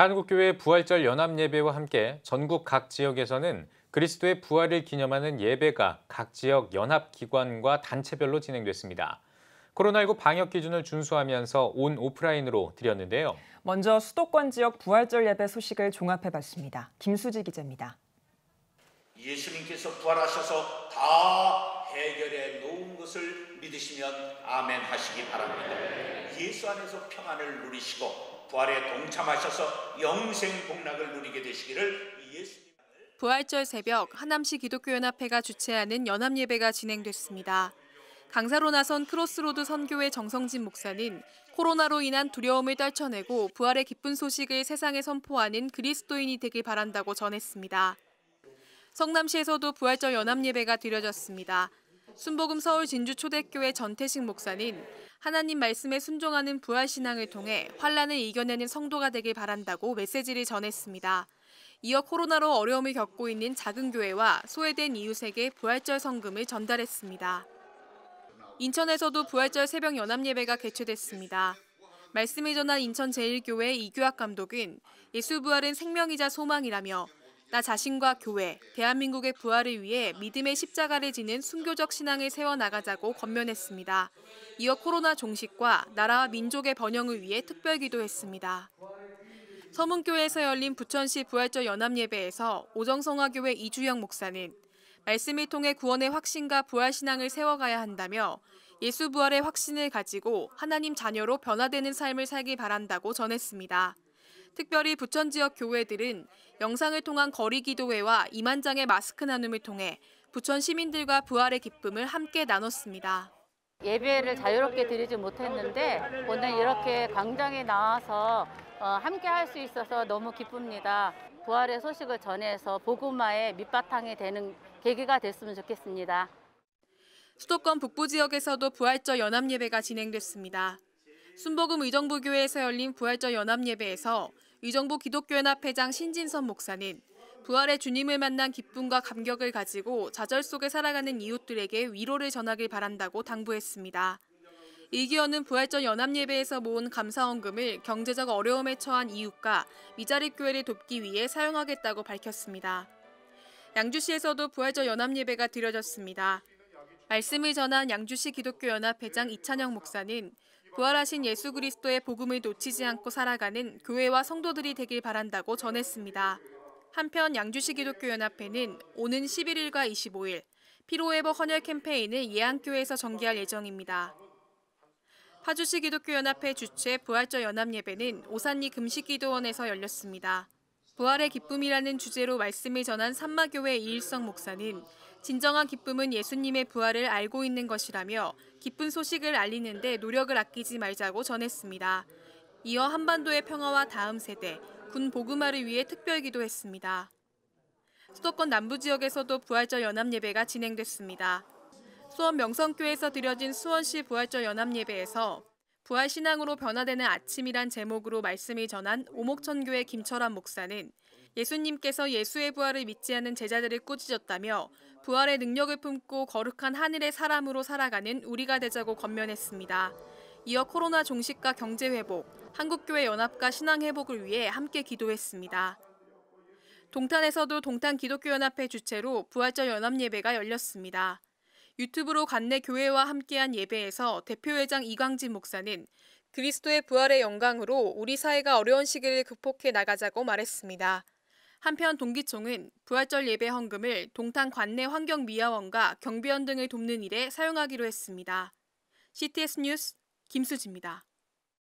한국교회 부활절 연합예배와 함께 전국 각 지역에서는 그리스도의 부활을 기념하는 예배가 각 지역 연합기관과 단체별로 진행됐습니다. 코로나19 방역 기준을 준수하면서 온 오프라인으로 드렸는데요. 먼저 수도권 지역 부활절 예배 소식을 종합해봤습니다. 김수지 기자입니다. 예수님께서 부활하셔서 다 해결해 놓은 것을 믿으시면 아멘 하시기 바랍니다. 예수 안에서 평안을 누리시고 부활에 동참하셔서 영생 복락을 누리게 되시기를 예수님을 부활절 새벽 하남시 기독교연합회가 주최하는 연합예배가 진행됐습니다. 강사로 나선 크로스로드 선교회 정성진 목사는 코로나로 인한 두려움을 떨쳐내고 부활의 기쁜 소식을 세상에 선포하는 그리스도인이 되길 바란다고 전했습니다. 성남시에서도 부활절 연합예배가 드려졌습니다. 순복음 서울 진주 초대교회 전태식 목사는 하나님 말씀에 순종하는 부활 신앙을 통해 환란을 이겨내는 성도가 되길 바란다고 메시지를 전했습니다. 이어 코로나로 어려움을 겪고 있는 작은 교회와 소외된 이웃에게 부활절 성금을 전달했습니다. 인천에서도 부활절 새벽 연합 예배가 개최됐습니다. 말씀을 전한 인천제일교회 이규학 감독은 예수 부활은 생명이자 소망이라며 나 자신과 교회, 대한민국의 부활을 위해 믿음의 십자가를 지는 순교적 신앙을 세워나가자고 권면했습니다. 이어 코로나 종식과 나라와 민족의 번영을 위해 특별 기도했습니다. 서문교회에서 열린 부천시 부활절 연합예배에서 오정성화교회 이주영 목사는 말씀을 통해 구원의 확신과 부활신앙을 세워가야 한다며 예수 부활의 확신을 가지고 하나님 자녀로 변화되는 삶을 살기 바란다고 전했습니다. 특별히 부천 지역 교회들은 영상을 통한 거리 기도회와 2만 장의 마스크 나눔을 통해 부천 시민들과 부활의 기쁨을 함께 나눴습니다. 예배를 자유롭게 드리지 못했는데 오늘 이렇게 광장에 나와서 어, 함께 할 수 있어서 너무 기쁩니다. 부활의 소식을 전해서 보고마의 밑바탕이 되는 계기가 됐으면 좋겠습니다. 수도권 북부 지역에서도 부활절 연합 예배가 진행됐습니다. 순복음 의정부 교회에서 열린 부활절 연합 예배에서 의정부 기독교연합 회장 신진선 목사는 부활의 주님을 만난 기쁨과 감격을 가지고 좌절 속에 살아가는 이웃들에게 위로를 전하길 바란다고 당부했습니다. 이기현은 부활절 연합예배에서 모은 감사원금을 경제적 어려움에 처한 이웃과 미자립 교회를 돕기 위해 사용하겠다고 밝혔습니다. 양주시에서도 부활절 연합예배가 드려졌습니다. 말씀을 전한 양주시 기독교연합회장 이찬영 목사는 부활하신 예수 그리스도의 복음을 놓치지 않고 살아가는 교회와 성도들이 되길 바란다고 전했습니다. 한편 양주시 기독교연합회는 오는 11일과 25일 피로회복 헌혈 캠페인을 예안교회에서 전개할 예정입니다. 파주시 기독교연합회 주최 부활절 연합예배는 오산리 금식기도원에서 열렸습니다. 부활의 기쁨이라는 주제로 말씀을 전한 산마교회 이일성 목사는 진정한 기쁨은 예수님의 부활을 알고 있는 것이라며 기쁜 소식을 알리는데 노력을 아끼지 말자고 전했습니다. 이어 한반도의 평화와 다음 세대, 군 보그마를 위해 특별 기도했습니다. 수도권 남부 지역에서도 부활절 연합 예배가 진행됐습니다. 수원 명성교에서 드려진 수원시 부활절 연합 예배에서 부활 신앙으로 변화되는 아침이란 제목으로 말씀을 전한 오목천교의 김철환 목사는 예수님께서 예수의 부활을 믿지 않은 제자들을 꾸짖었다며 부활의 능력을 품고 거룩한 하늘의 사람으로 살아가는 우리가 되자고 권면했습니다 이어 코로나 종식과 경제 회복, 한국교회 연합과 신앙 회복을 위해 함께 기도했습니다. 동탄에서도 동탄 기독교연합회 주최로 부활절 연합 예배가 열렸습니다. 유튜브로 관내 교회와 함께한 예배에서 대표회장 이광진 목사는 그리스도의 부활의 영광으로 우리 사회가 어려운 시기를 극복해 나가자고 말했습니다. 한편 동기총은 부활절 예배 헌금을 동탄 관내 환경미화원과 경비원 등을 돕는 일에 사용하기로 했습니다. CTS 뉴스 김수지입니다.